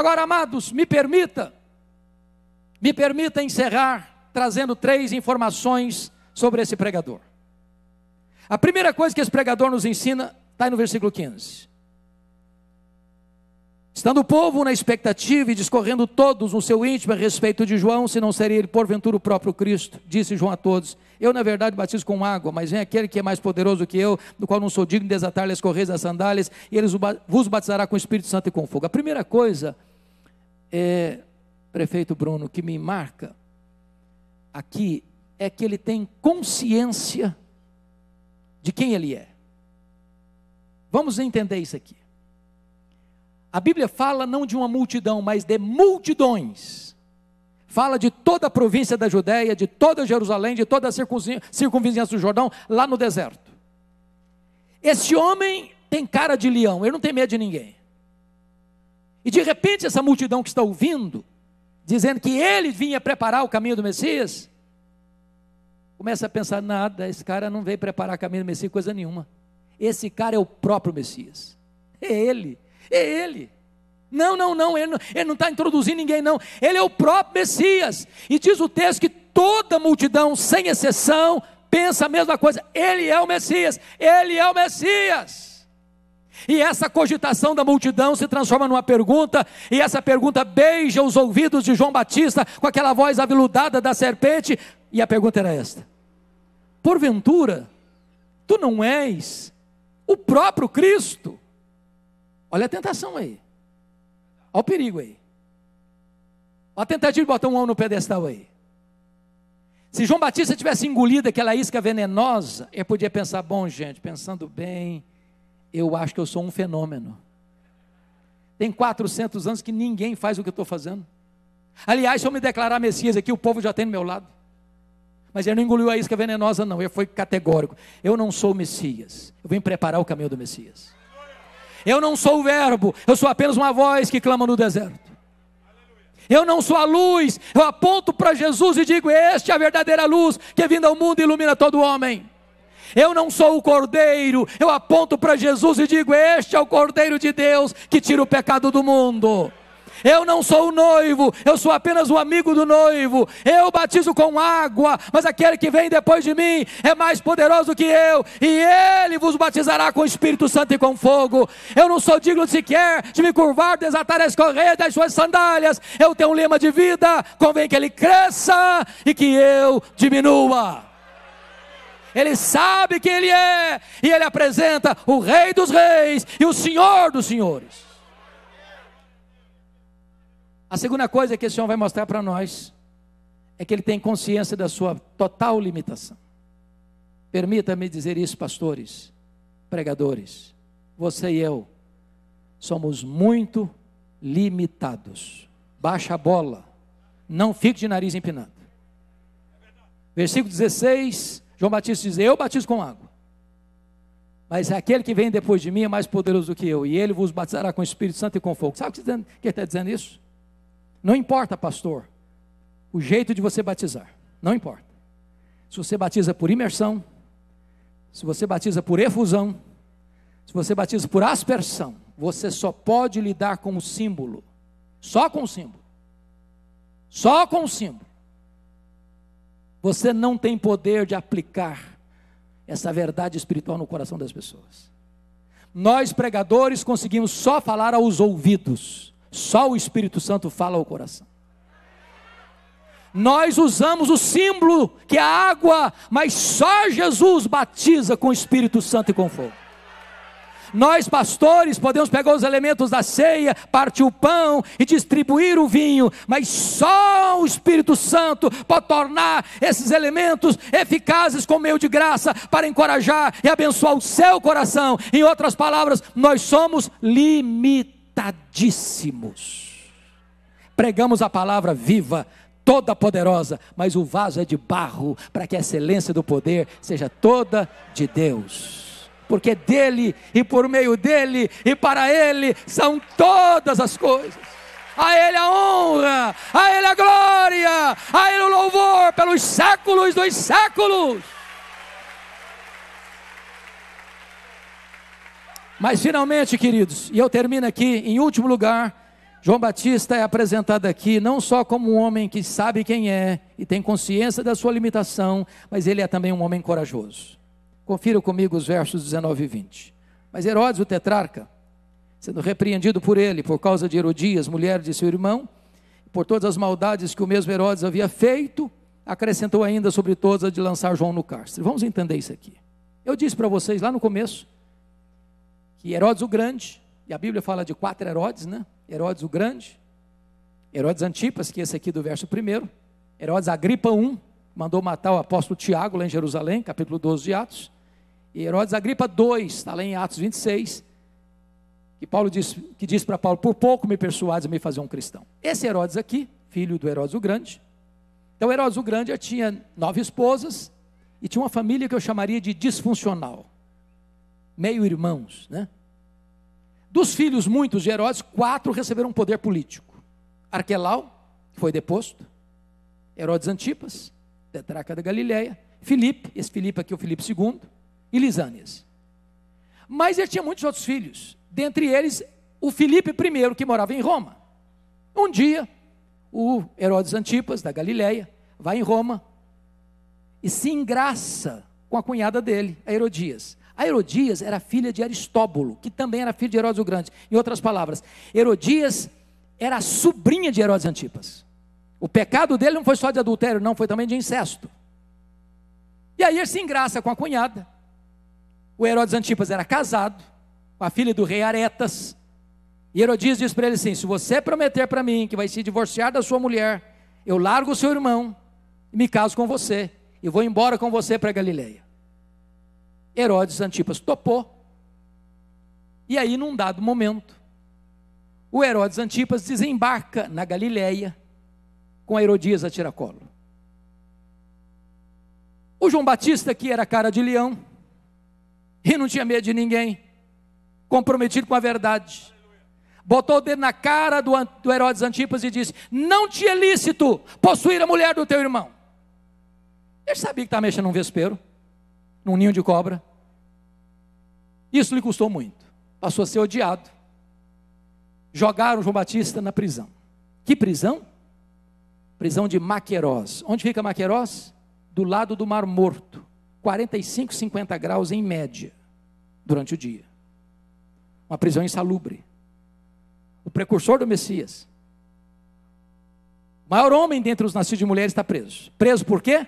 Agora, amados, me permita, me permita encerrar trazendo três informações sobre esse pregador. A primeira coisa que esse pregador nos ensina está aí no versículo 15. Estando o povo na expectativa e discorrendo todos no seu íntimo a respeito de João, se não seria ele porventura o próprio Cristo, disse João a todos: Eu, na verdade, batizo com água, mas vem aquele que é mais poderoso que eu, do qual não sou digno de desatar-lhe as correias das sandálias, e ele vos batizará com o Espírito Santo e com fogo. A primeira coisa é, prefeito Bruno, que me marca aqui é que ele tem consciência de quem ele é. Vamos entender isso aqui. A Bíblia fala não de uma multidão, mas de multidões. Fala de toda a província da Judéia, de toda Jerusalém, de toda a circunvizinhança do Jordão, lá no deserto. Esse homem tem cara de leão, ele não tem medo de ninguém. E de repente, essa multidão que está ouvindo, dizendo que ele vinha preparar o caminho do Messias, começa a pensar: nada, esse cara não veio preparar o caminho do Messias, coisa nenhuma. Esse cara é o próprio Messias. É ele, é ele. Não, não, não, ele não está introduzindo ninguém, não. Ele é o próprio Messias. E diz o texto que toda multidão, sem exceção, pensa a mesma coisa. Ele é o Messias, ele é o Messias. E essa cogitação da multidão se transforma numa pergunta, e essa pergunta beija os ouvidos de João Batista com aquela voz aveludada da serpente, e a pergunta era esta: Porventura, tu não és o próprio Cristo? Olha a tentação aí. Olha o perigo aí. Olha a tentativa de botar um homem no pedestal aí. Se João Batista tivesse engolido aquela isca venenosa, ele podia pensar: bom, gente, pensando bem, eu acho que eu sou um fenômeno. Tem 400 anos que ninguém faz o que eu estou fazendo. Aliás, se eu me declarar Messias aqui, o povo já tem do meu lado. Mas ele não engoliu a isca venenosa, não. Ele foi categórico. Eu não sou o Messias. Eu vim preparar o caminho do Messias. Eu não sou o Verbo. Eu sou apenas uma voz que clama no deserto. Eu não sou a luz. Eu aponto para Jesus e digo: Este é a verdadeira luz que vindo é vinda ao mundo ilumina todo homem. Eu não sou o cordeiro, eu aponto para Jesus e digo: Este é o cordeiro de Deus que tira o pecado do mundo. Eu não sou o noivo, eu sou apenas o amigo do noivo. Eu batizo com água, mas aquele que vem depois de mim é mais poderoso que eu, e ele vos batizará com o Espírito Santo e com fogo. Eu não sou digno sequer de me curvar, desatar as correias das suas sandálias. Eu tenho um lema de vida, convém que ele cresça e que eu diminua ele sabe quem ele é, e ele apresenta o Rei dos Reis e o Senhor dos Senhores. A segunda coisa que esse Senhor vai mostrar para nós é que ele tem consciência da sua total limitação. Permita-me dizer isso, pastores, pregadores, você e eu somos muito limitados. Baixa a bola, não fique de nariz empinado. Versículo 16 João Batista diz: Eu batizo com água. Mas é aquele que vem depois de mim é mais poderoso do que eu, e ele vos batizará com o Espírito Santo e com fogo. Sabe o que tá ele está dizendo isso? Não importa, pastor, o jeito de você batizar. Não importa. Se você batiza por imersão, se você batiza por efusão, se você batiza por aspersão, você só pode lidar com o símbolo. Só com o símbolo. Só com o símbolo. Você não tem poder de aplicar essa verdade espiritual no coração das pessoas. Nós pregadores conseguimos só falar aos ouvidos, só o Espírito Santo fala ao coração. Nós usamos o símbolo que é a água, mas só Jesus batiza com o Espírito Santo e com fogo. Nós, pastores, podemos pegar os elementos da ceia, partir o pão e distribuir o vinho, mas só o Espírito Santo pode tornar esses elementos eficazes como meio de graça para encorajar e abençoar o seu coração. Em outras palavras, nós somos limitadíssimos. Pregamos a palavra viva, toda poderosa, mas o vaso é de barro, para que a excelência do poder seja toda de Deus porque dele e por meio dele e para ele são todas as coisas. A Ele a honra, a Ele a glória, a Ele o louvor pelos séculos dos séculos. Mas finalmente, queridos, e eu termino aqui, em último lugar, João Batista é apresentado aqui não só como um homem que sabe quem é e tem consciência da sua limitação, mas ele é também um homem corajoso. Confira comigo os versos 19 e 20. Mas Herodes, o tetrarca, sendo repreendido por ele por causa de Herodias, mulher de seu irmão, por todas as maldades que o mesmo Herodes havia feito, acrescentou ainda sobre todas a de lançar João no cárcere. Vamos entender isso aqui. Eu disse para vocês lá no começo que Herodes o Grande, e a Bíblia fala de quatro Herodes, né? Herodes o Grande, Herodes Antipas, que é esse aqui do verso primeiro, Herodes Agripa I, mandou matar o apóstolo Tiago lá em Jerusalém, capítulo 12 de Atos, e Herodes Agripa 2, está lá em Atos 26, que Paulo diz, que diz para Paulo: Por pouco me persuades a me fazer um cristão. Esse Herodes aqui, filho do Herodes o Grande. Então, Herodes o Grande tinha nove esposas e tinha uma família que eu chamaria de disfuncional, meio irmãos, né? Dos filhos muitos de Herodes, quatro receberam poder político: Arquelau, que foi deposto, Herodes Antipas, tetraca da Galileia, Filipe, esse Filipe aqui é o Filipe II, e Lisânias. Mas ele tinha muitos outros filhos, dentre eles o Filipe I, que morava em Roma. Um dia, o Herodes Antipas, da Galileia, vai em Roma e se engraça com a cunhada dele, a Herodias. A Herodias era filha de Aristóbulo, que também era filho de Herodes o Grande. Em outras palavras, Herodias era a sobrinha de Herodes Antipas. O pecado dele não foi só de adultério, não, foi também de incesto. E aí ele se engraça com a cunhada o Herodes Antipas era casado com a filha do rei Aretas. E Herodias disse para ele assim: Se você prometer para mim que vai se divorciar da sua mulher, eu largo o seu irmão e me caso com você. E vou embora com você para Galileia. Herodes Antipas topou. E aí, num dado momento, o Herodes Antipas desembarca na Galileia com a Herodias a tiracolo. O João Batista, que era cara de leão, e não tinha medo de ninguém, comprometido com a verdade. Botou o dedo na cara do, do Herodes Antipas e disse: Não te é lícito possuir a mulher do teu irmão. Ele sabia que estava tá mexendo num vespeiro, num ninho de cobra. Isso lhe custou muito. Passou a ser odiado. Jogaram João Batista na prisão. Que prisão? Prisão de Maquerós. Onde fica Maquerós? Do lado do Mar Morto. 45, 50 graus em média durante o dia. Uma prisão insalubre. O precursor do Messias. O maior homem dentre os nascidos de mulheres está preso. Preso por quê?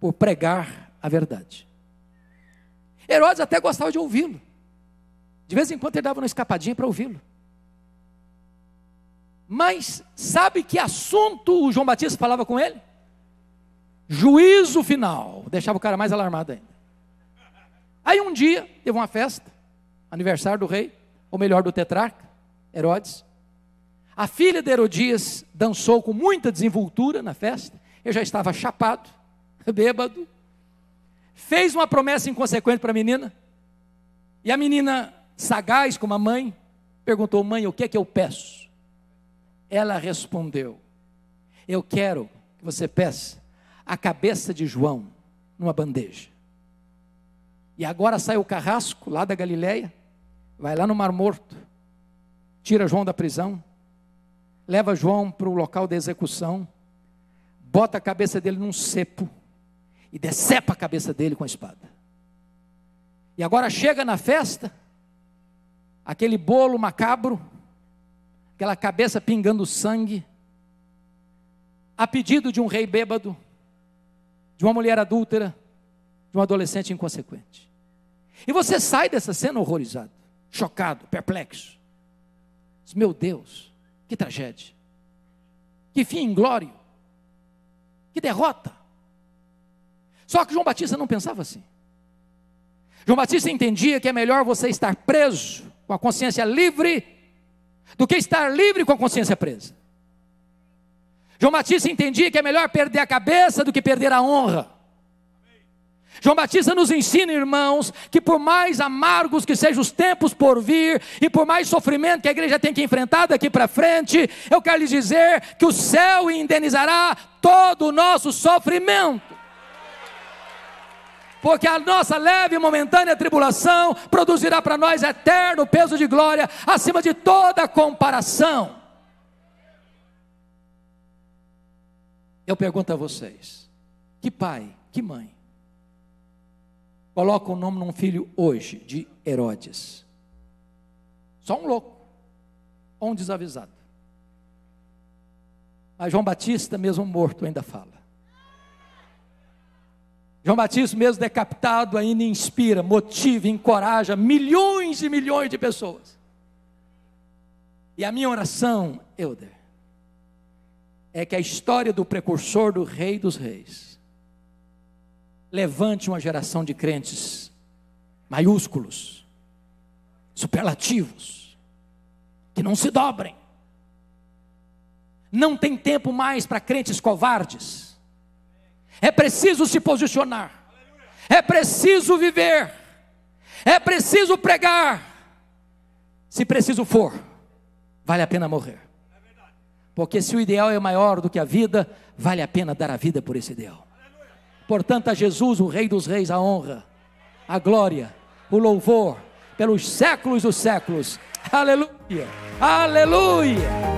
Por pregar a verdade. Herodes até gostava de ouvi-lo. De vez em quando ele dava uma escapadinha para ouvi-lo. Mas sabe que assunto o João Batista falava com ele? Juízo final. Deixava o cara mais alarmado ainda. Aí um dia, teve uma festa, aniversário do rei, ou melhor, do tetrarca, Herodes. A filha de Herodias dançou com muita desenvoltura na festa. Eu já estava chapado, bêbado. Fez uma promessa inconsequente para a menina. E a menina, sagaz como a mãe, perguntou: Mãe, o que é que eu peço? Ela respondeu: Eu quero que você peça a cabeça de João numa bandeja. E agora sai o carrasco lá da Galileia, vai lá no Mar Morto, tira João da prisão, leva João para o local da execução, bota a cabeça dele num cepo e decepa a cabeça dele com a espada. E agora chega na festa, aquele bolo macabro, aquela cabeça pingando sangue, a pedido de um rei bêbado, de uma mulher adúltera, de um adolescente inconsequente. E você sai dessa cena horrorizado, chocado, perplexo. Meu Deus, que tragédia, que fim inglório, que derrota. Só que João Batista não pensava assim. João Batista entendia que é melhor você estar preso com a consciência livre do que estar livre com a consciência presa. João Batista entendia que é melhor perder a cabeça do que perder a honra. João Batista nos ensina, irmãos, que por mais amargos que sejam os tempos por vir, e por mais sofrimento que a igreja tem que enfrentar daqui para frente, eu quero lhes dizer que o céu indenizará todo o nosso sofrimento. Porque a nossa leve e momentânea tribulação produzirá para nós eterno peso de glória acima de toda comparação. Eu pergunto a vocês: que pai, que mãe, coloca o nome num filho hoje de Herodes? Só um louco, ou um desavisado. Mas João Batista, mesmo morto, ainda fala. João Batista, mesmo decapitado, ainda inspira, motiva, encoraja milhões e milhões de pessoas. E a minha oração, Euder, é que a história do precursor do Rei dos Reis levante uma geração de crentes maiúsculos, superlativos, que não se dobrem. Não tem tempo mais para crentes covardes. É preciso se posicionar. É preciso viver. É preciso pregar. Se preciso for, vale a pena morrer. Porque se o ideal é maior do que a vida, vale a pena dar a vida por esse ideal. Portanto, a Jesus, o Rei dos Reis, a honra, a glória, o louvor pelos séculos dos séculos. Aleluia! Aleluia!